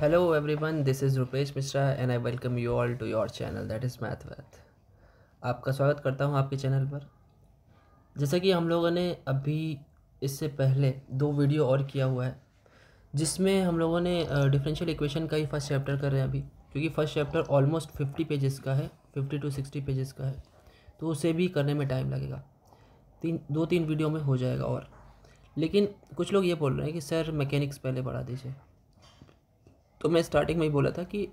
Hello one this is Rupesh Mishra and I welcome you all to your channel that is math वैथ आपका स्वागत करता हूँ आपके चैनल पर जैसा कि हम लोगों ने अभी इससे पहले दो वीडियो और किया हुआ है जिसमें हम लोगों ने डिफरेंशियल इक्वेशन का ही फर्स्ट चैप्टर कर रहे हैं अभी क्योंकि first chapter almost fifty pages का है फिफ्टी टू सिक्सटी पेजेस का है तो उसे भी करने में टाइम लगेगा तीन दो तीन वीडियो में हो जाएगा और लेकिन कुछ लोग ये बोल रहे हैं कि सर मैकेनिक्स पहले पढ़ा दीजिए तो मैं स्टार्टिंग में ही बोला था कि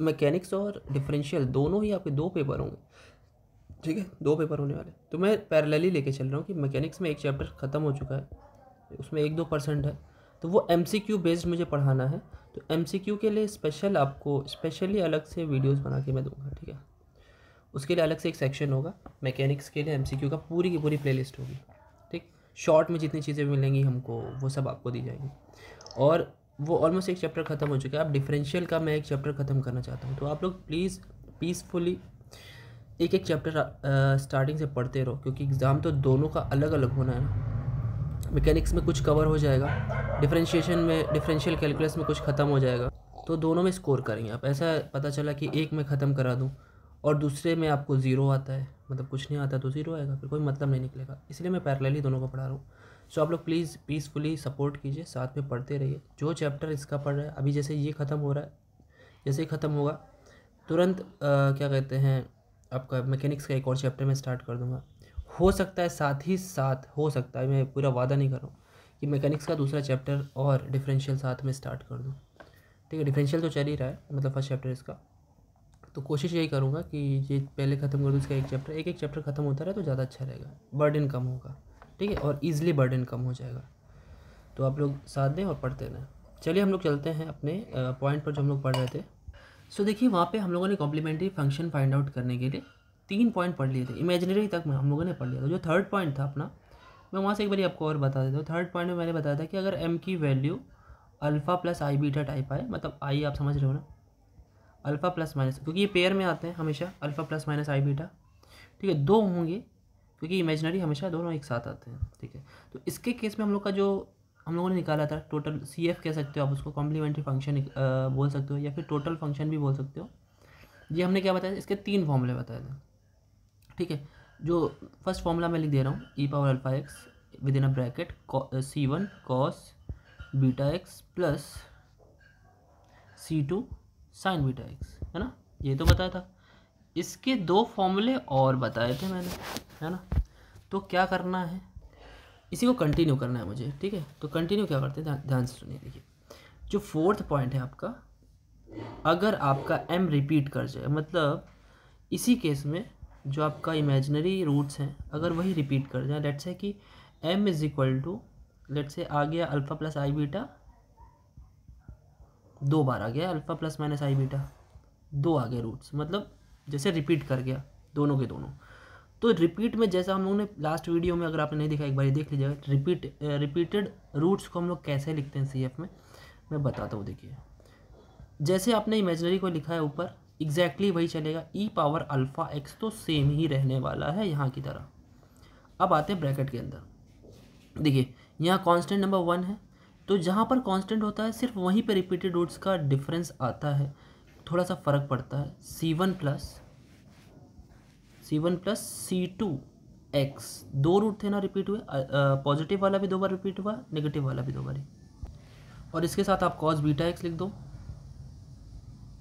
मैकेनिक्स और डिफरेंशियल दोनों ही आपके दो पेपर होंगे ठीक है दो पेपर होने वाले तो मैं पैरेलली लेके चल रहा हूँ कि मैकेनिक्स में एक चैप्टर ख़त्म हो चुका है उसमें एक दो परसेंट है तो वो एम सी क्यू बेस्ड मुझे पढ़ाना है तो एम सी क्यू के लिए स्पेशल आपको स्पेशली अलग से वीडियोज़ बना के मैं दूँगा ठीक है उसके लिए अलग से एक सेक्शन होगा मैकेनिक्स के लिए एम सी क्यू का पूरी की पूरी प्ले लिस्ट होगी ठीक शॉर्ट में जितनी चीज़ें मिलेंगी हमको वो सब आपको दी जाएगी और वो ऑलमोस्ट एक चैप्टर ख़त्म हो चुका है अब डिफरेंशियल का मैं एक चैप्टर ख़त्म करना चाहता हूँ तो आप लोग प्लीज़ पीसफुली एक एक चैप्टर स्टार्टिंग से पढ़ते रहो क्योंकि एग्ज़ाम तो दोनों का अलग अलग होना है ना मैकेनिक्स में कुछ कवर हो जाएगा डिफरेंशिएशन में डिफरेंशियल कैलकुलस में कुछ ख़त्म हो जाएगा तो दोनों में स्कोर करेंगे आप ऐसा पता चला कि एक में ख़त्म करा दूँ और दूसरे में आपको ज़ीरो आता है मतलब कुछ नहीं आता तो ज़ीरो आएगा फिर कोई मतलब नहीं निकलेगा इसलिए मैं पैरेलली दोनों को पढ़ा रहा हूँ सो आप लोग प्लीज़ पीसफुली सपोर्ट कीजिए साथ में पढ़ते रहिए जो चैप्टर इसका पढ़ रहा है अभी जैसे ये ख़त्म हो रहा है जैसे ही ख़त्म होगा तुरंत आ, क्या कहते हैं आपका मैकेनिक्स का एक और चैप्टर मैं स्टार्ट कर दूँगा हो सकता है साथ ही साथ हो सकता है मैं पूरा वादा नहीं कर रहा हूँ कि मैकेनिक्स का दूसरा चैप्टर और डिफरेंशियल साथ में स्टार्ट कर दूँ ठीक है डिफरेंशियल तो चल ही रहा है मतलब फर्स्ट चैप्टर इसका तो कोशिश यही करूँगा कि ये पहले ख़त्म कर दूँ इसका एक चैप्टर एक एक चैप्टर ख़त्म होता रहे तो ज़्यादा अच्छा रहेगा बर्डन कम होगा ठीक है और ईज़िली बर्डन कम हो जाएगा तो आप लोग साथ दें और पढ़ते रहें चलिए हम लोग चलते हैं अपने पॉइंट पर जो हम लोग पढ़ रहे थे सो देखिए वहाँ पे हम लोगों ने कॉम्प्लीमेंट्री फंक्शन फाइंड आउट करने के लिए तीन पॉइंट पढ़ लिए थे इमेजिनरी तक में हम लोगों ने पढ़ लिया था जो थर्ड पॉइंट था अपना मैं वहाँ से एक बार आपको और बता देता हूँ थर्ड पॉइंट में मैंने बताया था कि अगर एम की value alpha plus i beta type आए मतलब आई आप समझ रहे हो ना अल्फ़ा प्लस माइनस क्योंकि ये पेयर में आते हैं हमेशा alpha plus minus i beta ठीक है दो होंगे क्योंकि इमेजनरी हमेशा दोनों एक साथ आते हैं ठीक है तो इसके केस में हम लोग का जो हम लोगों ने निकाला था टोटल सी एफ कह सकते हो आप उसको कॉम्प्लीमेंट्री फंक्शन बोल सकते हो या फिर टोटल फंक्शन भी बोल सकते हो ये हमने क्या बताया इसके तीन फॉर्मूले बताए थे ठीक है जो फर्स्ट फॉर्मूला मैं लिख दे रहा हूँ e power alpha x within a bracket C one cos beta x plus C two sine beta x है ना ये तो बताया था इसके दो फॉर्मूले और बताए थे मैंने है ना तो क्या करना है इसी को कंटिन्यू करना है मुझे ठीक है तो कंटिन्यू क्या करते हैं ध्यान से सुनिए देखिए जो फोर्थ पॉइंट है आपका अगर आपका एम रिपीट कर जाए मतलब इसी केस में जो आपका इमेजनरी रूट्स हैं अगर वही रिपीट कर जाए लेट्स है कि M is equal to let's say आ गया अल्फ़ा प्लस आई बीटा दो बार आ गया alpha plus minus i beta दो आ गया रूट्स मतलब जैसे रिपीट कर गया दोनों के दोनों तो रिपीट में जैसा हम लोगों ने लास्ट वीडियो में अगर आपने नहीं देखा एक बार देख लीजिएगा रिपीट रिपीटेड रूट्स को हम लोग कैसे लिखते हैं सी में मैं बताता हूँ देखिए जैसे आपने इमेजनरी को लिखा है ऊपर एग्जैक्टली exactly वही चलेगा ई पावर अल्फ़ा एक्स तो सेम ही रहने वाला है यहाँ की तरह अब आते हैं ब्रैकेट के अंदर देखिए यहाँ कांस्टेंट नंबर वन है तो जहाँ पर कांस्टेंट होता है सिर्फ वहीं पर रिपीटेड रूट्स का डिफरेंस आता है थोड़ा सा फ़र्क पड़ता है c one plus c one plus सी टू एक्स दो रूट थे ना रिपीट हुए पॉजिटिव वाला भी दो बार रिपीट हुआ नेगेटिव वाला भी दो बार और इसके साथ आप कॉज बीटा एक्स लिख दो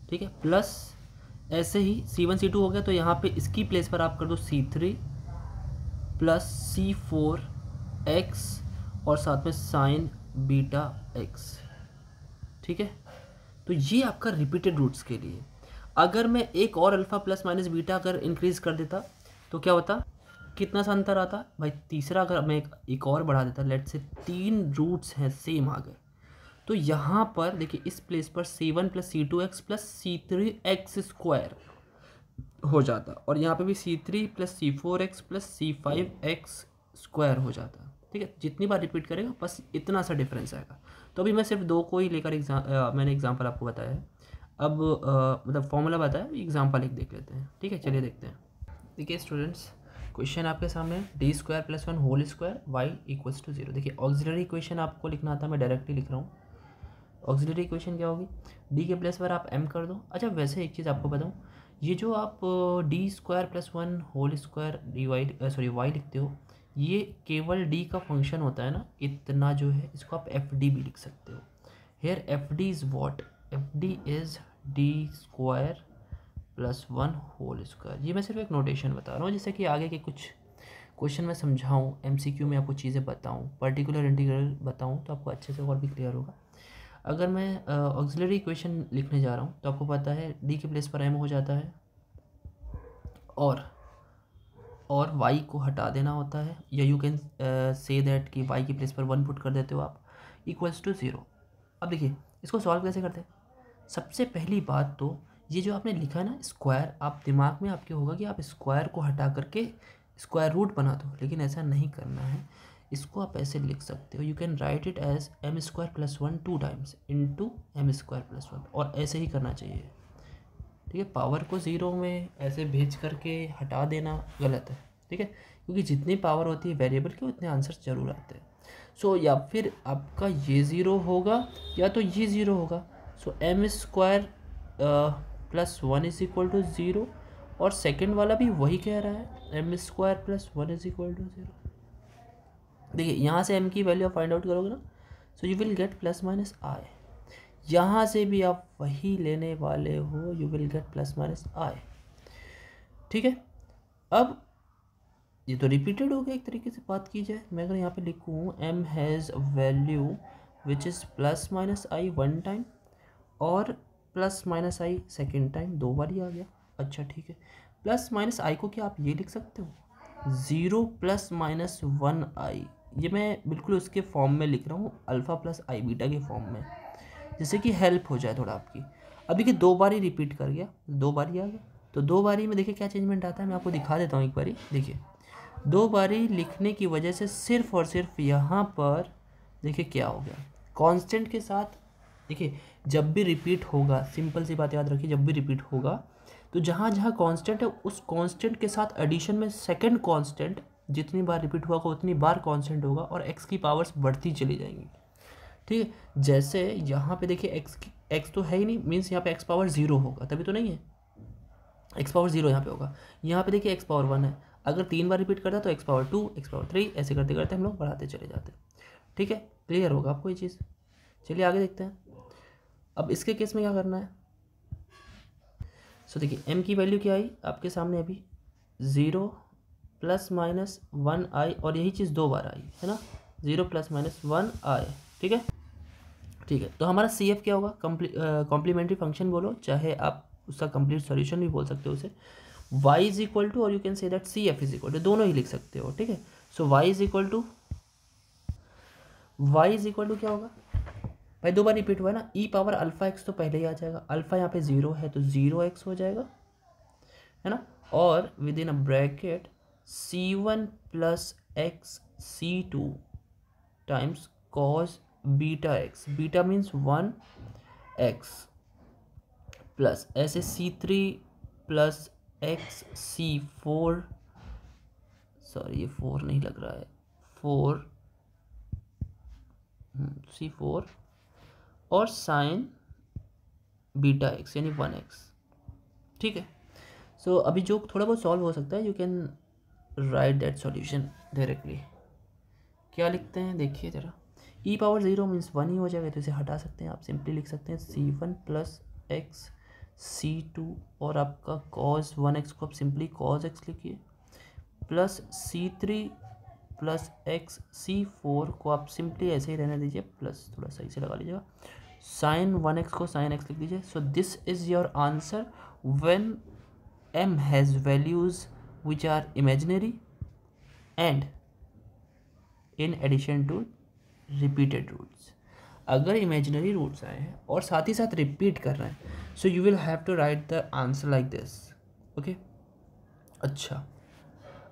ठीक है प्लस ऐसे ही सी वन सी टू हो गया तो यहाँ पे इसकी प्लेस पर आप कर दो c three plus c four x और साथ में साइन बीटा एक्स ठीक है तो ये आपका रिपीटेड रूट्स के लिए अगर मैं एक और अल्फ़ा प्लस माइनस बीटा अगर इंक्रीज़ कर देता तो क्या होता कितना सा अंतर आता भाई तीसरा अगर मैं एक, और बढ़ा देता लेट से तीन रूट्स हैं सेम आ गए तो यहाँ पर देखिए इस प्लेस पर सी वन प्लस सी two x plus c three x square हो जाता और यहाँ पे भी c three plus c four x plus c five x square हो जाता ठीक है जितनी बार रिपीट करेगा बस इतना सा डिफरेंस आएगा तो अभी मैं सिर्फ दो को ही लेकर एग्जाम मैंने एग्जाम्पल आपको बताया है अब मतलब फॉर्मूला बताया एग्जाम्पल एक देख लेते हैं ठीक है चलिए देखते हैं देखिए स्टूडेंट्स क्वेश्चन आपके सामने D square plus one whole square y equals to zero देखिए ऑक्सिलरी इक्वेशन आपको लिखना था मैं डायरेक्टली लिख रहा हूँ ऑक्सिलरी इक्वेशन क्या होगी डी के प्लस पर आप एम कर दो अच्छा वैसे एक चीज़ आपको बताऊँ ये जो आप D square plus one whole square D y sorry y लिखते हो ये केवल डी का फंक्शन होता है ना इतना जो है इसको आप एफ डी भी लिख सकते हो here F D is what F D is D square plus one whole square ये मैं सिर्फ एक नोटेशन बता रहा हूँ जैसे कि आगे के कुछ क्वेश्चन में समझाऊँ क्यू में आपको चीज़ें बताऊँ पर्टिकुलर इंटीग्रल बताऊँ तो आपको अच्छे से और भी क्लियर होगा अगर मैं ऑक्सिलरी इक्वेशन लिखने जा रहा हूँ तो आपको पता है डी के प्लेस पर एम हो जाता है और और वाई को हटा देना होता है या यू कैन से दैट कि वाई के प्लेस पर वन पुट कर देते हो आप इक्वल्स टू ज़ीरो अब देखिए इसको सॉल्व कैसे करते हैं सबसे पहली बात तो ये जो आपने लिखा ना स्क्वायर आप दिमाग में आपके होगा कि आप स्क्वायर को हटा करके स्क्वायर रूट बना दो लेकिन ऐसा नहीं करना है इसको आप ऐसे लिख सकते हो you can write it as M square plus one two times into M square plus one और ऐसे ही करना चाहिए ठीक है पावर को ज़ीरो में ऐसे भेज करके हटा देना गलत है ठीक है क्योंकि जितनी पावर होती है वेरिएबल के उतने आंसर ज़रूर आते हैं सो so, या फिर आपका ये ज़ीरो होगा या तो ये ज़ीरो होगा so M square plus one is equal to zero और सेकंड वाला भी वही कह रहा है M square plus one is equal to zero देखिए यहाँ से एम की वैल्यू आप फाइंड आउट करोगे ना so you will get plus minus i यहाँ से भी आप वही लेने वाले हो you will get plus minus i ठीक है अब ये तो रिपीटेड हो गया एक तरीके से बात की जाए मैं अगर यहाँ पे लिखूँ M has value which is plus minus i one time और plus minus i second time दो बार ही आ गया अच्छा ठीक है प्लस माइनस आई को क्या आप ये लिख सकते हो zero plus minus one i ये मैं बिल्कुल उसके फॉर्म में लिख रहा हूँ अल्फ़ा प्लस आई बीटा के फॉर्म में जिससे कि हेल्प हो जाए थोड़ा आपकी अभी कि दो बार ही रिपीट कर गया दो बार ही आ गया तो दो बारी में देखिए क्या चेंजमेंट आता है मैं आपको दिखा देता हूँ एक बारी देखिए दो बारी लिखने की वजह से सिर्फ और सिर्फ यहाँ पर देखिए क्या हो गया कांस्टेंट के साथ देखिए जब भी रिपीट होगा सिंपल सी बात याद रखिए जब भी रिपीट होगा तो जहाँ जहाँ कांस्टेंट है उस कांस्टेंट के साथ एडिशन में सेकंड कांस्टेंट जितनी बार रिपीट हुआ होगा उतनी बार कांस्टेंट होगा और एक्स की पावर्स बढ़ती चली जाएंगी ठीक है जैसे यहाँ पे देखिए एक्स की एक्स तो है ही नहीं मीन्स यहाँ पे एक्स पावर ज़ीरो होगा तभी तो नहीं है एक्स पावर ज़ीरो यहाँ पे होगा यहाँ पे देखिए एक्स पावर वन है अगर तीन बार रिपीट करता तो x power two x power three ऐसे करते करते हम लोग बढ़ाते चले जाते ठीक है क्लियर होगा आपको ये चीज़ चलिए आगे देखते हैं अब इसके केस में क्या करना है सो so, देखिए एम की वैल्यू क्या आई आपके सामने अभी zero plus minus one i और यही चीज़ दो बार आई है ना zero plus minus one i ठीक है ठीक है तो हमारा सी एफ क्या होगा कॉम्प्लीमेंट्री फंक्शन बोलो चाहे आप उसका कंप्लीट सॉल्यूशन भी बोल सकते हो उसे y इज इक्वल टू और you can say that C F is equal to दोनों ही लिख सकते हो ठीक है so y is equal to y is equal to क्या होगा भाई दो बार रिपीट हुआ है ना ई पावर अल्फ़ा एक्स तो पहले ही आ जाएगा अल्फ़ा यहाँ पे ज़ीरो है तो ज़ीरो एक्स हो जाएगा है ना और within a bracket C one plus x c two times cos beta x beta means one x plus ऐसे c three plus x c four sorry ये फोर नहीं लग रहा है फोर सी फोर और साइन बीटा एक्स यानी one x ठीक है सो so, अभी जो थोड़ा बहुत सॉल्व हो सकता है you can write that solution directly क्या लिखते हैं देखिए ज़रा e power zero means one ही हो जाएगा तो इसे हटा सकते हैं आप सिंपली लिख सकते हैं c one plus x c two और आपका कॉज वन एक्स को आप सिंपली कॉज एक्स लिखिए plus c three plus x c four को आप सिंपली ऐसे ही रहने दीजिए प्लस थोड़ा सही से लगा लीजिएगा साइन वन एक्स को साइन एक्स लिख दीजिए so this is your answer when M has values which are imaginary and in addition to repeated roots अगर इमेजनरी रूट्स आए हैं और साथ ही साथ रिपीट कर रहे हैं so you will have to write the answer like this okay अच्छा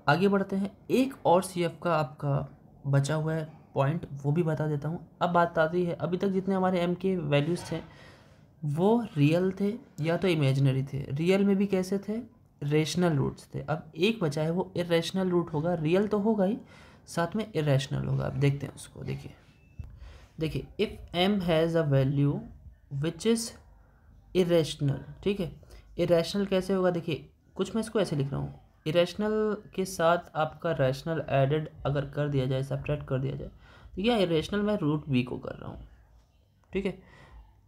आगे बढ़ते हैं एक और सी का आपका बचा हुआ है पॉइंट वो भी बता देता हूँ अब बात आती है अभी तक जितने हमारे एम के वैल्यूज़ थे वो रियल थे या तो इमेजनरी थे रियल में भी कैसे थे रेशनल रूट्स थे अब एक बचा है वो इरेशनल रूट होगा रियल तो होगा ही साथ में इरेशनल होगा अब देखते हैं उसको देखिए देखिए if M has a value which is irrational ठीक है इरेशनल कैसे होगा देखिए कुछ मैं इसको ऐसे लिख रहा हूँ इरेशनल के साथ आपका रैशनल एडेड अगर कर दिया जाए सब्ट्रैक्ट कर दिया जाए तो यह इरेशनल मैं रूट बी को कर रहा हूँ ठीक है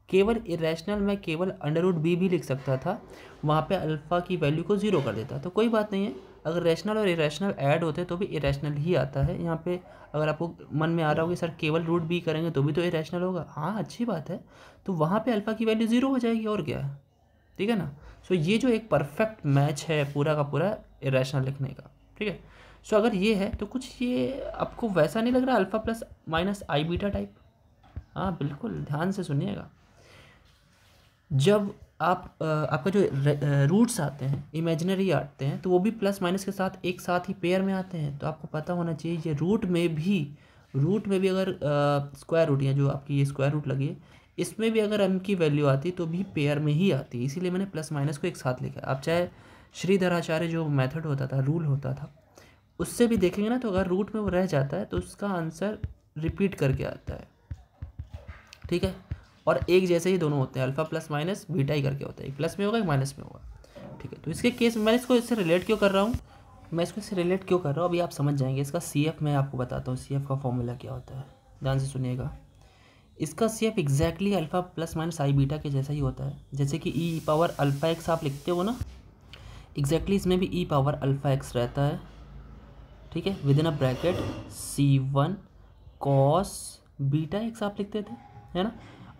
केवल इरेशनल मैं केवल अंडर रूट बी भी लिख सकता था वहाँ पे अल्फ़ा की वैल्यू को ज़ीरो कर देता तो कोई बात नहीं है अगर रैशनल और इरेशनल ऐड होते तो भी इरेशनल ही आता है यहाँ पे अगर आपको मन में आ रहा होगा सर केवल रूट बी करेंगे तो भी तो इरेशनल होगा हाँ अच्छी बात है तो वहाँ पे अल्फ़ा की वैल्यू ज़ीरो हो जाएगी और क्या है ठीक है ना सो ये जो एक परफेक्ट मैच है पूरा का पूरा इेशनल लिखने का ठीक है सो अगर ये है तो कुछ ये आपको वैसा नहीं लग रहा alpha plus minus i beta type हाँ बिल्कुल ध्यान से सुनिएगा जब आप आपका जो रूट्स आते हैं इमेजिनरी आते हैं तो वो भी प्लस माइनस के साथ एक साथ ही पेयर में आते हैं तो आपको पता होना चाहिए ये रूट में भी रूट में भी अगर स्क्वायर रूट या जो आपकी ये स्क्वायर रूट लगी है इसमें भी अगर एम की वैल्यू आती तो भी पेयर में ही आती इसीलिए मैंने प्लस माइनस को एक साथ लिखा आप चाहे श्रीधराचार्य जो मेथड होता था रूल होता था उससे भी देखेंगे ना तो अगर रूट में वो रह जाता है तो उसका आंसर रिपीट करके आता है ठीक है और एक जैसे ही दोनों होते हैं अल्फा प्लस माइनस बीटा ही करके होता है एक प्लस में होगा एक माइनस में होगा ठीक है तो इसके केस मैं इसको इससे रिलेट क्यों कर रहा हूँ मैं इसको इससे रिलेट क्यों कर रहा हूँ अभी आप समझ जाएंगे इसका सी एफ मैं आपको बताता हूँ सी एफ का फॉर्मूला क्या होता है ध्यान से सुनिएगा इसका C F exactly alpha plus minus i beta के जैसा ही होता है जैसे कि ई पावर अल्फा एक्स आप लिखते हो ना एग्जैक्टली इसमें भी ई पावर अल्फ़ा एक्स रहता है ठीक है within a bracket C one cos beta x आप लिखते थे है ना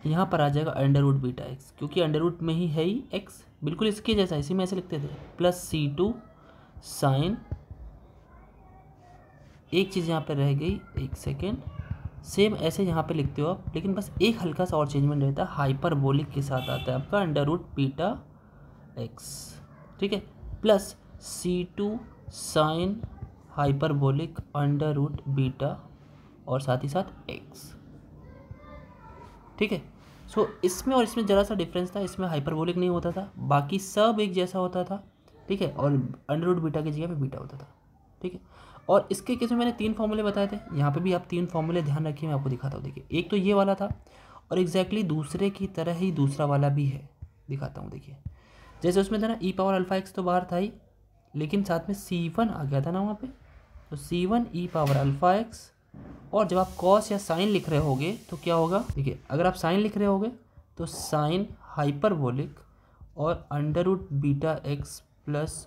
यहाँ पर आ जाएगा अंडर रूट बीटा एक्स क्योंकि अंडर रूट में ही है ही एक्स बिल्कुल इसके जैसा इसी में ऐसे लिखते थे प्लस सी टू साइन एक चीज़ यहाँ पर रह गई एक सेकेंड सेम ऐसे यहाँ पे लिखते हो आप लेकिन बस एक हल्का सा और चेंजमेंट रहता है हाइपरबोलिक के साथ आता है आपका अंडर रूट बीटा एक्स ठीक है प्लस सी two sine hyperbolic under root beta और साथ ही साथ एक्स ठीक है सो so, इसमें और इसमें ज़रा सा डिफरेंस था इसमें हाइपरबोलिक नहीं होता था बाकी सब एक जैसा होता था ठीक है और अंडर रूट बीटा की जगह पे बीटा होता था ठीक है और इसके केस में मैंने तीन फॉर्मूले बताए थे यहाँ पे भी आप तीन फॉर्मूले ध्यान रखिए मैं आपको दिखाता हूँ देखिए एक तो ये वाला था और एग्जैक्टली exactly दूसरे की तरह ही दूसरा वाला भी है दिखाता हूँ देखिए जैसे उसमें था ना ई पावर अल्फ़ा एक्स तो बाहर था ही लेकिन साथ में सी वन आ गया था ना वहाँ पे तो c one e power alpha x और जब आप कॉस या साइन लिख रहे होगे तो क्या होगा देखिए अगर आप साइन लिख रहे होगे तो साइन हाइपरबोलिक और under root beta x plus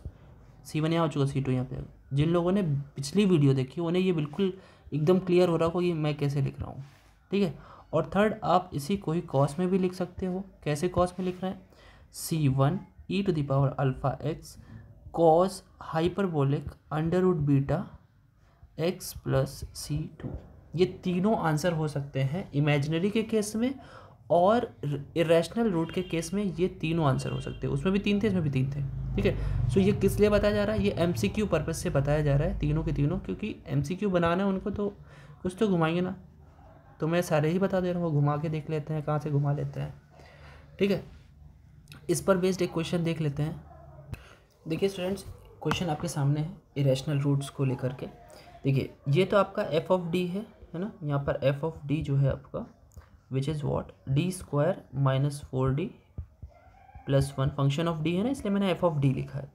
c one यहाँ हो चुका सी टू यहाँ पे जिन लोगों ने पिछली वीडियो देखी उन्हें ये बिल्कुल एकदम क्लियर हो रहा होगा कि मैं कैसे लिख रहा हूँ ठीक है और थर्ड आप इसी को ही कॉस में भी लिख सकते हो कैसे कॉस में लिख रहे हैं c one e e to the alpha x cos hyperbolic under under beta x plus C two ये तीनों आंसर हो सकते हैं इमेजिनरी के केस में और इरेशनल रूट के केस में ये तीनों आंसर हो सकते हैं उसमें भी तीन थे इसमें भी तीन थे ठीक है सो ये किस लिए बताया जा रहा है ये एम सी क्यू पर्पज़ से बताया जा रहा है तीनों के तीनों क्योंकि एम सी क्यू बनाना है उनको तो कुछ तो घुमाएंगे ना तो मैं सारे ही बता दे रहा हूँ वो घुमा के देख लेते हैं कहाँ से घुमा लेते हैं ठीक है इस पर बेस्ड एक क्वेश्चन देख लेते हैं देखिए स्टूडेंट्स क्वेश्चन आपके सामने है इरेशनल रूट्स को लेकर के देखिए ये तो आपका एफ ऑफ डी है है ना यहाँ पर एफ ऑफ डी जो है आपका which is what D square minus four D plus one function of D है ना इसलिए मैंने एफ ऑफ डी लिखा है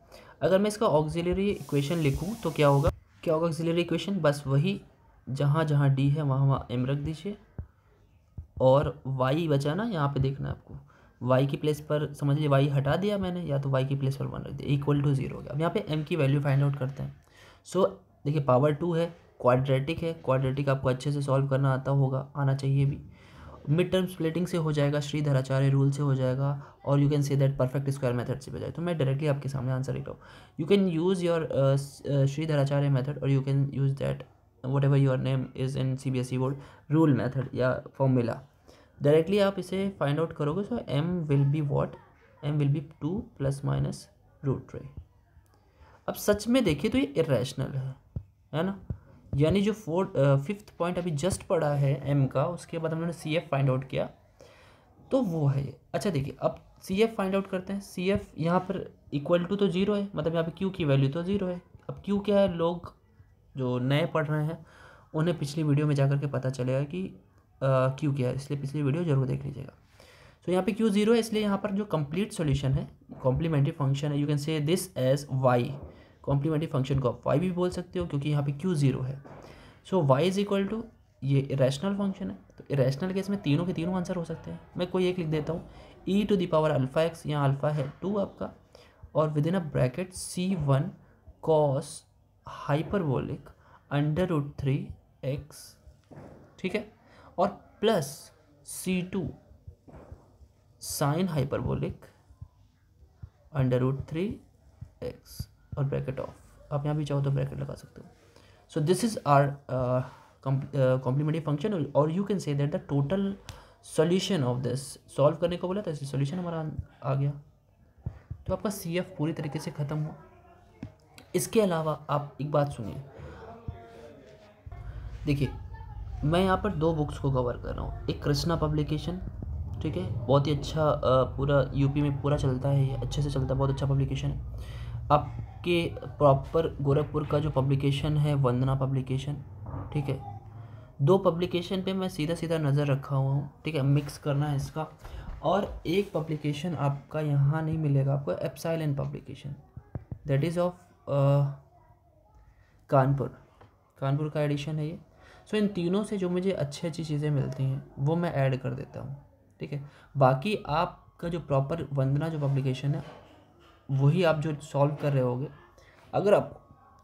अगर मैं इसका ऑक्सिलरी इक्वेशन लिखूँ तो क्या होगा क्या होगा ऑक्सिलरी इक्वेशन बस वही जहाँ जहाँ डी है वहाँ वहाँ एम रख दीजिए और वाई बचाना यहाँ पे देखना है आपको वाई की प्लेस पर समझ लीजिए वाई हटा दिया मैंने या तो वाई की प्लेस पर वन रख दिया इक्वल टू जीरो हो गया अब यहाँ पे एम की वैल्यू फाइंड आउट करते हैं सो so, देखिए पावर टू है क्वाड्रेटिक है क्वाड्रेटिक आपको अच्छे से सॉल्व करना आता होगा आना चाहिए भी मिड टर्म स्प्लिटिंग से हो जाएगा श्रीधराचार्य रूल से हो जाएगा और you can say that perfect square method से बजाय तो मैं डायरेक्टली आपके सामने आंसर लिख रहा हूँ you can use your Shridharacharya method और you can use that whatever your name is in C B S E board rule method या फॉर्मूला डायरेक्टली आप इसे फाइंड आउट करोगे so M will be what M will be two plus minus root three अब सच में देखिए तो ये इरेशनल है है ना यानी जो फोर्थ फिफ्थ पॉइंट अभी जस्ट पढ़ा है एम का उसके बाद हमने सी एफ फाइंड आउट किया तो वो है ये अच्छा देखिए अब सी एफ फाइंड आउट करते हैं सी एफ यहाँ पर इक्वल टू तो जीरो है मतलब यहाँ पे क्यू की वैल्यू तो ज़ीरो है अब क्यू क्या है लोग जो नए पढ़ रहे हैं उन्हें पिछली वीडियो में जा के पता चलेगा कि क्यू किया है इसलिए पिछली वीडियो जरूर देख लीजिएगा सो so, यहाँ पे क्यू जीरो है इसलिए यहाँ पर जो कंप्लीट सॉल्यूशन है कॉम्प्लीमेंट्री फंक्शन है you can say this as Y complementary function को आप वाई भी बोल सकते हो क्योंकि यहाँ पे क्यू जीरो है so Y is equal to ये इरेशनल फंक्शन है तो इरेशनल के इसमें तीनों के तीनों आंसर हो सकते हैं मैं कोई एक लिख देता हूँ e to the power alpha X यहाँ अल्फ़ा है टू आपका और within a bracket C one cos hyperbolic under root three X ठीक है और प्लस सी two sine hyperbolic under root three X और ब्रैकेट ऑफ आप यहाँ भी चाहो तो ब्रैकेट लगा सकते हो so this is our complementary function और you can say that the total solution of this solve करने को बोला तो इससे सॉल्यूशन हमारा आ गया तो आपका सी एफ पूरी तरीके से ख़त्म हुआ इसके अलावा आप एक बात सुनिए देखिए मैं यहाँ पर दो बुक्स को कवर कर रहा हूँ एक कृष्णा पब्लिकेशन ठीक है बहुत ही अच्छा पूरा यूपी में पूरा चलता है ये अच्छे से चलता है बहुत अच्छा पब्लिकेशन है आपके प्रॉपर गोरखपुर का जो पब्लिकेशन है वंदना पब्लिकेशन ठीक है दो पब्लिकेशन पे मैं सीधा सीधा नज़र रखा हुआ हूँ ठीक है मिक्स करना है इसका और एक पब्लिकेशन आपका यहाँ नहीं मिलेगा आपको Epsilon publication that is of Kanpur Kanpur का एडिशन है ये सो इन तीनों से जो मुझे अच्छी अच्छी चीज़ें मिलती हैं वो मैं ऐड कर देता हूँ ठीक है बाकी आपका जो प्रॉपर वंदना जो पब्लिकेशन है वही आप जो सॉल्व कर रहे होगे अगर आप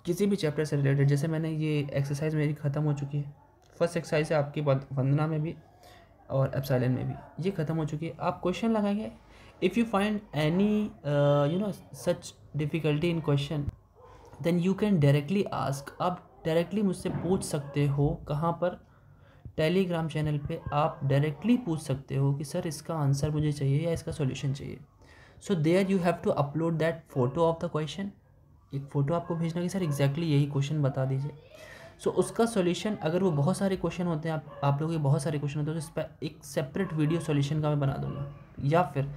किसी भी चैप्टर से रिलेटेड जैसे मैंने ये एक्सरसाइज मेरी ख़त्म हो चुकी है फर्स्ट एक्सरसाइज है आपकी वंदना में भी और एप्साइलन में भी ये ख़त्म हो चुकी है आप क्वेश्चन लगाएंगे if you find any you know such difficulty in question then you can directly ask आप डायरेक्टली मुझसे पूछ सकते हो कहाँ पर टेलीग्राम चैनल पे आप डायरेक्टली पूछ सकते हो कि सर इसका आंसर मुझे चाहिए या इसका सॉल्यूशन चाहिए so there you have to upload that photo of the question एक फ़ोटो आपको भेजना कि सर एग्जैक्टली exactly यही क्वेश्चन बता दीजिए सो so, उसका सॉल्यूशन अगर वो बहुत सारे क्वेश्चन होते हैं आप आप लोगों के बहुत सारे क्वेश्चन होते हैं तो इस पर एक सेपरेट वीडियो सॉल्यूशन का मैं बना दूंगा या फिर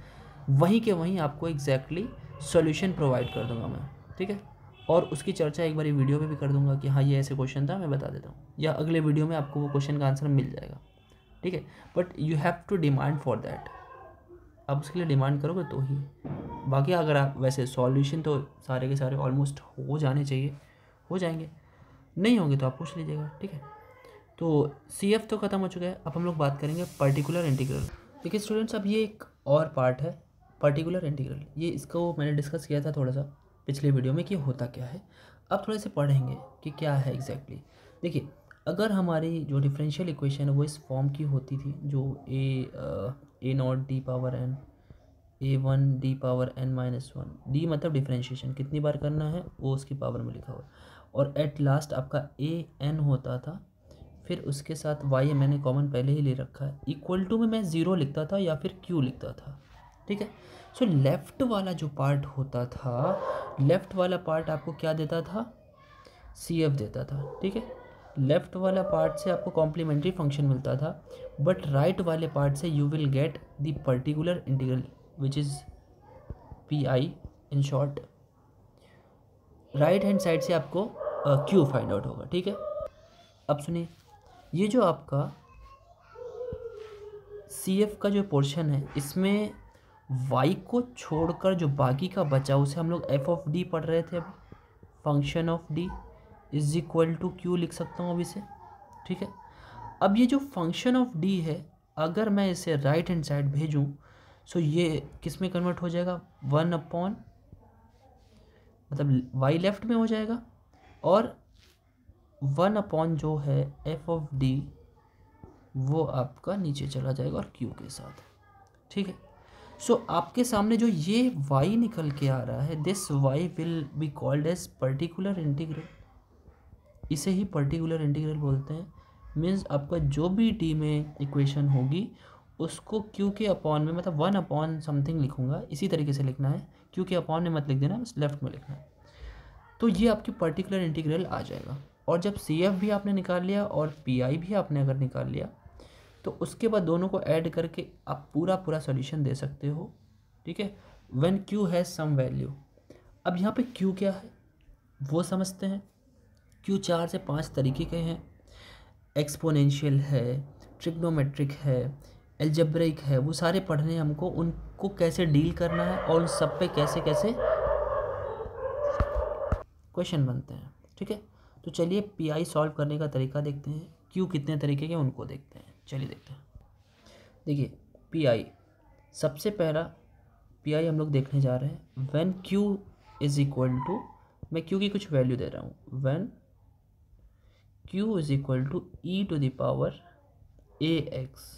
वहीं के वहीं आपको एग्जैक्टली सॉल्यूशन प्रोवाइड कर दूंगा मैं ठीक है और उसकी चर्चा एक बार वीडियो में भी कर दूंगा कि हाँ ये ऐसे क्वेश्चन था मैं बता देता हूँ या अगले वीडियो में आपको वो क्वेश्चन का आंसर मिल जाएगा ठीक है but you have to demand for that आप उसके लिए डिमांड करोगे तो ही बाकी अगर आप वैसे सॉल्यूशन तो सारे के सारे ऑलमोस्ट हो जाने चाहिए हो जाएंगे नहीं होंगे तो आप पूछ लीजिएगा ठीक है तो सी एफ तो ख़त्म हो चुका है अब हम लोग बात करेंगे पर्टिकुलर इंटीग्रल देखिए स्टूडेंट्स अब ये एक और पार्ट है पर्टिकुलर इंटीग्रल ये इसको मैंने डिस्कस किया था थोड़ा सा पिछले वीडियो में कि होता क्या है अब थोड़े से पढ़ेंगे कि क्या है एग्जैक्टली exactly. देखिए अगर हमारी जो डिफरेंशियल इक्वेशन है वो इस फॉर्म की होती थी जो A A naught D power N A one D power N minus one D मतलब डिफरेंशिएशन कितनी बार करना है वो उसकी पावर में लिखा हुआ और एट लास्ट आपका ए एन होता था फिर उसके साथ वाई मैंने कॉमन पहले ही ले रखा है इक्वल टू में मैं ज़ीरो लिखता था या फिर क्यू लिखता था ठीक है सो so, लेफ़्ट वाला जो पार्ट होता था लेफ़्ट वाला पार्ट आपको क्या देता था सी एफ देता था ठीक है लेफ़्ट वाला पार्ट से आपको कॉम्प्लीमेंट्री फंक्शन मिलता था बट राइट वाले पार्ट से you will get the particular integral which is P I in short right hand side से आपको क्यू फाइंड आउट होगा ठीक है अब सुनिए ये जो आपका सी एफ का जो पोर्शन है इसमें वाई को छोड़कर जो बाकी का बचा उसे हम लोग एफ ऑफ डी पढ़ रहे थे function of D is equal to Q लिख सकता हूँ अभी से ठीक है अब ये जो फंक्शन ऑफ डी है अगर मैं इसे राइट हैंड साइड भेजूँ सो ये किस में कन्वर्ट हो जाएगा वन अपॉन मतलब वाई लेफ्ट में हो जाएगा और वन अपॉन जो है एफ ऑफ डी वो आपका नीचे चला जाएगा और क्यू के साथ ठीक है सो so, आपके सामने जो ये वाई निकल के आ रहा है this Y will be called as particular integral इसे ही पर्टिकुलर इंटीग्रल बोलते हैं मीन्स आपका जो भी टी में इक्वेशन होगी उसको q के अपॉन में मतलब वन अपॉन समथिंग लिखूंगा इसी तरीके से लिखना है q के अपॉन में मत लिख देना बस लेफ्ट में लिखना है तो ये आपकी पर्टिकुलर इंटीग्रल आ जाएगा और जब सी एफ भी आपने निकाल लिया और पी आई भी आपने अगर निकाल लिया तो उसके बाद दोनों को ऐड करके आप पूरा पूरा सॉल्यूशन दे सकते हो ठीक है when Q has some value अब यहाँ पे क्यू क्या है वो समझते हैं क्यू चार से पाँच तरीके के हैं एक्सपोनेंशियल है ट्रिग्नोमेट्रिक है एल्जब्रिक है वो सारे पढ़ने हमको उनको कैसे डील करना है और उन सब पे कैसे कैसे क्वेश्चन बनते हैं ठीक है तो चलिए पीआई सॉल्व करने का तरीका देखते हैं क्यू कितने तरीके के उनको देखते हैं चलिए देखते हैं देखिए पी आई सबसे पहला पी आई हम लोग देखने जा रहे हैं when Q is equal to मैं क्यू की कुछ वैल्यू दे रहा हूँ when Q is equal to e to the power A X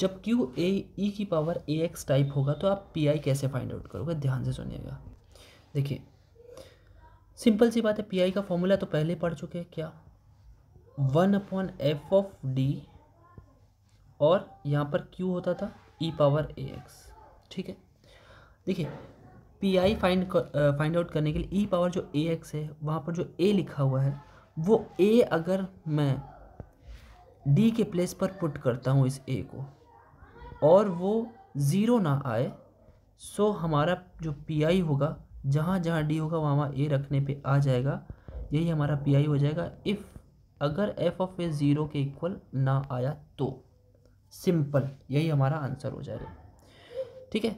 जब क्यू ए ई की पावर ए एक्स टाइप होगा तो आप पी आई कैसे फाइंड आउट करोगे ध्यान से सुनिएगा देखिए सिंपल सी बात है पी आई का फॉर्मूला तो पहले पढ़ चुके हैं क्या one upon F of D और यहाँ पर क्यू होता था ई पावर ए एक्स ठीक है देखिए P I find find out करने के लिए ई पावर जो ए एक्स है वहाँ पर जो ए लिखा हुआ है वो ए अगर मैं डी के प्लेस पर पुट करता हूँ इस ए को और वो ज़ीरो ना आए सो हमारा जो पी आई होगा जहाँ जहाँ डी होगा वहाँ वहाँ ए रखने पे आ जाएगा यही हमारा पी आई हो जाएगा इफ़ अगर एफ ऑफ ए ज़ीरो के इक्वल ना आया तो सिंपल यही हमारा आंसर हो जाएगा ठीक है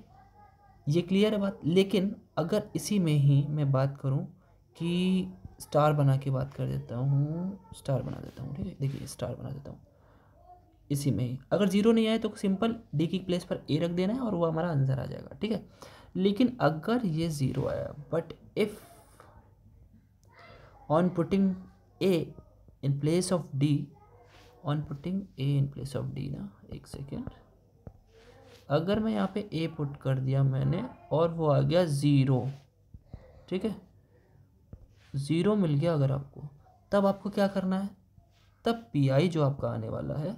ये क्लियर है बात लेकिन अगर इसी में ही मैं बात करूँ कि स्टार बना के बात कर देता हूँ स्टार बना देता हूँ ठीक है देखिए स्टार बना देता हूँ इसी में ही अगर ज़ीरो नहीं आए तो सिंपल डी की प्लेस पर ए रख देना है और वो हमारा आंसर आ जाएगा ठीक है लेकिन अगर ये ज़ीरो आया but if on putting A in place of D on putting A in place of D ना एक सेकेंड अगर मैं यहाँ पे A पुट कर दिया मैंने और वो आ गया ज़ीरो ठीक है ज़ीरो मिल गया अगर आपको तब आपको क्या करना है तब पी आई जो आपका आने वाला है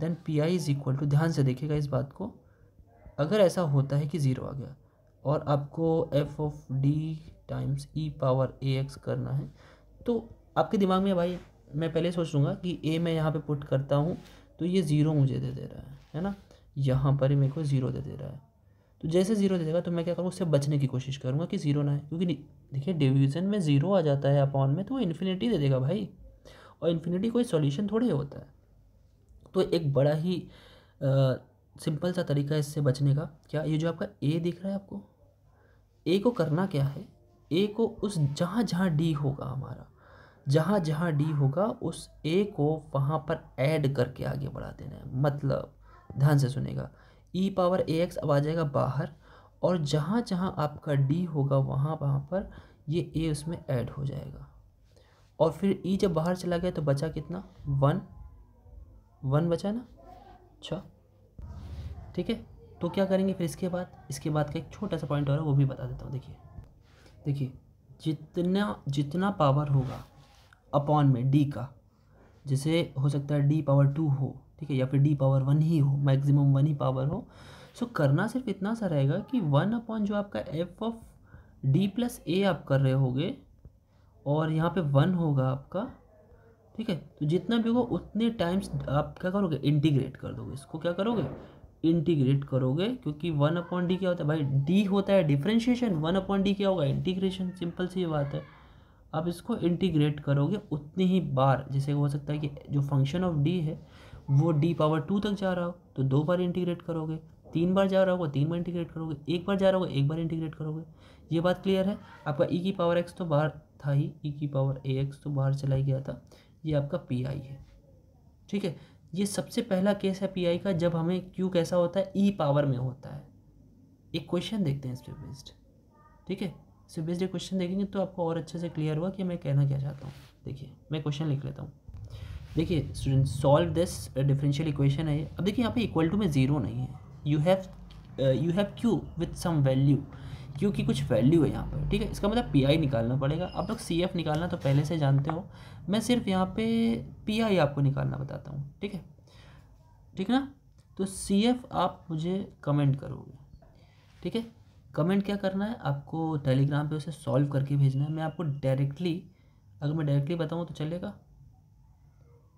then P I is equal to ध्यान से देखिएगा इस बात को अगर ऐसा होता है कि ज़ीरो आ गया और आपको F of D times e power A X करना है तो आपके दिमाग में भाई मैं पहले सोच लूँगा कि ए मैं यहाँ पे पुट करता हूँ तो ये ज़ीरो मुझे दे दे रहा है है ना यहाँ पर ही मेरे को ज़ीरो दे दे रहा है तो जैसे ज़ीरो दे देगा तो मैं क्या करूँगा उससे बचने की कोशिश करूँगा कि ज़ीरो ना है क्योंकि देखिए डिवीज़न में ज़ीरो आ जाता है अपॉन में तो वो इन्फिनिटी दे देगा भाई और इन्फिनिटी कोई सोल्यूशन थोड़े होता है तो एक बड़ा ही सिंपल सा तरीका है इससे बचने का क्या ये जो आपका ए दिख रहा है आपको ए को करना क्या है ए को उस जहाँ जहाँ डी होगा हमारा जहाँ जहाँ डी होगा उस ए को वहाँ पर ऐड करके आगे बढ़ा देना है मतलब ध्यान से सुनेगा ई पावर ए एक्स अब आ जाएगा बाहर और जहाँ जहाँ आपका डी होगा वहाँ वहाँ पर ये ए उसमें ऐड हो जाएगा और फिर ई e जब बाहर चला गया तो बचा कितना वन वन बचा ना अच्छा ठीक है तो क्या करेंगे फिर इसके बाद इसके बाद का एक छोटा सा पॉइंट और है वो भी बता देता हूँ देखिए देखिए जितना जितना पावर होगा अपॉन में डी का जैसे हो सकता है डी पावर टू हो ठीक है या फिर डी पावर वन ही हो मैक्सिमम वन ही पावर हो सो so, करना सिर्फ इतना सा रहेगा कि वन अपॉन जो आपका F of D plus A आप कर रहे होगे और यहाँ पे वन होगा आपका ठीक है तो जितना भी होगा उतने टाइम्स आप क्या करोगे इंटीग्रेट कर दोगे इसको क्या करोगे इंटीग्रेट करोगे क्योंकि वन अपॉन डी क्या होता है भाई डी होता है डिफ्रेंशिएशन वन अपॉन डी क्या होगा इंटीग्रेशन सिंपल सी बात है आप इसको इंटीग्रेट करोगे उतनी ही बार जैसे हो सकता है कि जो फंक्शन ऑफ डी है वो डी पावर टू तक जा रहा हो तो दो बार इंटीग्रेट करोगे तीन बार जा रहा होगा तीन बार इंटीग्रेट करोगे एक बार जा रहा होगा एक बार इंटीग्रेट करोगे ये बात क्लियर है आपका ई e की पावर एक्स तो बाहर था ही ई e की पावर ए एक्स तो बाहर चला गया था ये आपका पी आई है ठीक है ये सबसे पहला केस है पी आई का जब हमें क्यू कैसा होता है ई e पावर में होता है एक क्वेश्चन देखते हैं इस पर बेस्ड ठीक है से डी क्वेश्चन देखेंगे तो आपको और अच्छे से क्लियर हुआ कि मैं कहना क्या चाहता हूँ देखिए मैं क्वेश्चन लिख लेता हूँ देखिए student solve this differential equation है अब देखिए यहाँ पे इक्वल टू में ज़ीरो नहीं है you have you have Q with some value Q की कुछ वैल्यू है यहाँ पर ठीक है इसका मतलब पी आई निकालना पड़ेगा आप लोग सी एफ निकालना तो पहले से जानते हो मैं सिर्फ यहाँ पे पी आई आपको निकालना बताता हूँ ठीक है ठीक ना तो सी एफ आप मुझे कमेंट करोगे ठीक है कमेंट क्या करना है आपको टेलीग्राम पे उसे सॉल्व करके भेजना है मैं आपको डायरेक्टली अगर मैं डायरेक्टली बताऊँ तो चलेगा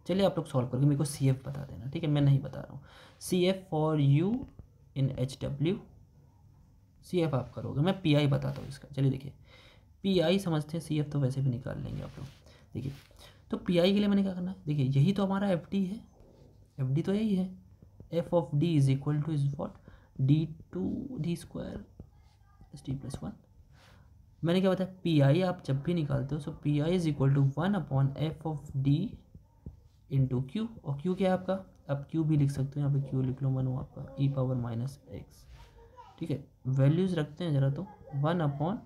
चलिए आप लोग सॉल्व करके मेरे को सी एफ बता देना ठीक है मैं नहीं बता रहा हूँ C F for you in H W C F आप करोगे मैं पी आई बताता हूँ इसका चलिए देखिए पी आई समझते हैं सी एफ तो वैसे भी निकाल लेंगे आप लोग देखिए तो पी आई के लिए मैंने क्या करना है देखिए यही तो हमारा एफ डी है एफ डी तो यही है F of D is equal to is what D two D square S T plus one मैंने क्या बताया पी आई आप जब भी निकालते हो so P I is equal to one upon F of D into Q और Q क्या है आपका आप क्यू भी लिख सकते हो यहाँ पे क्यू लिख लो वन हो आपका ई पावर माइनस एक्स ठीक है वैल्यूज़ रखते हैं ज़रा तो one upon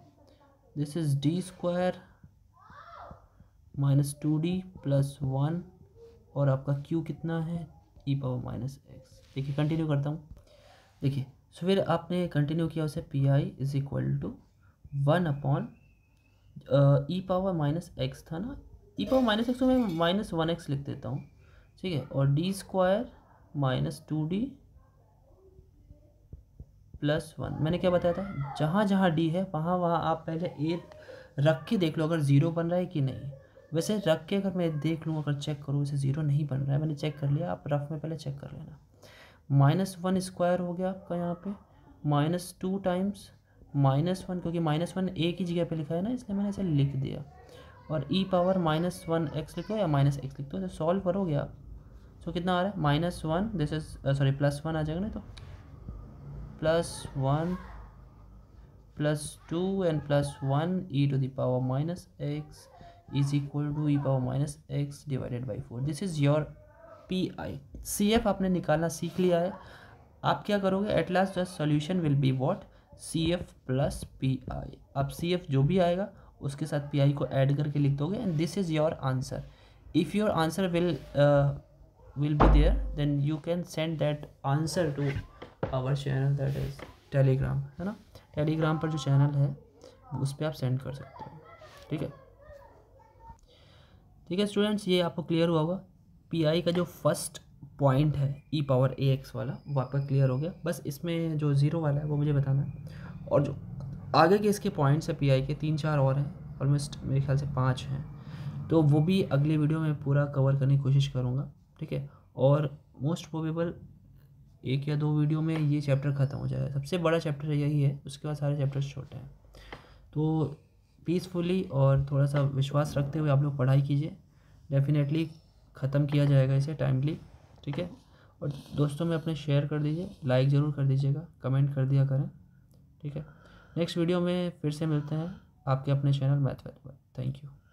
this is D square minus two D plus one और आपका क्यू कितना है ई पावर माइनस एक्स देखिए कंटिन्यू करता हूँ देखिए सो फिर आपने कंटिन्यू किया उसे P I is equal to one upon e power minus X था ना ई पावर माइनस एक्स को मैं माइनस वन एक्स लिख देता हूँ ठीक है और D square minus two D plus one मैंने क्या बताया था जहाँ जहाँ डी है वहाँ वहाँ आप पहले ए रख के देख लो अगर ज़ीरो बन रहा है कि नहीं वैसे रख के अगर मैं देख लूँ अगर चेक करूँ वैसे ज़ीरो नहीं बन रहा है मैंने चेक कर लिया आप रफ में पहले चेक कर लेना माइनस वन स्क्वायर हो गया आपका यहाँ पे minus two times minus one क्योंकि माइनस वन ए की जगह पे लिखा है ना इसलिए मैंने इसे लिख दिया और e power minus one X लिख दो या माइनस एक्स लिख दो तो सॉल्व करोगे आप सो कितना आ रहा है minus one this is sorry plus one आ जाएगा ना तो plus one plus two and plus one e to the power minus X is equal to e power minus X divided by four this is your P I C F आपने निकालना सीख लिया है आप क्या करोगे at last the solution will be what C F plus P I अब C F जो भी आएगा उसके साथ पी आई को ऐड करके लिख दोगे and this is your answer if your answer will will be there then you can send that answer to our channel that is Telegram है ना टेलीग्राम पर जो चैनल है उस पर आप सेंड कर सकते हो ठीक है ठीक है स्टूडेंट्स ये आपको क्लियर हुआ होगा पी आई का जो फर्स्ट पॉइंट है ई पावर ए एक्स वाला वो आपका क्लियर हो गया बस इसमें जो ज़ीरो वाला है वो मुझे बताना है और जो आगे के इसके पॉइंट्स है पी आई के तीन चार और हैं ऑलमोस्ट मेरे ख्याल से पाँच हैं तो वो भी अगली वीडियो में पूरा कवर करने की कोशिश करूँगा ठीक है और मोस्ट प्रोबेबल एक या दो वीडियो में ये चैप्टर ख़त्म हो जाएगा सबसे बड़ा चैप्टर यही है उसके बाद सारे चैप्टर्स छोटे हैं तो पीसफुली और थोड़ा सा विश्वास रखते हुए आप लोग पढ़ाई कीजिए डेफिनेटली ख़त्म किया जाएगा इसे टाइमली ठीक है और दोस्तों में अपने शेयर कर दीजिए लाइक ज़रूर कर दीजिएगा कमेंट कर दिया करें ठीक है नेक्स्ट वीडियो में फिर से मिलते हैं आपके अपने चैनल मैथ थैंक यू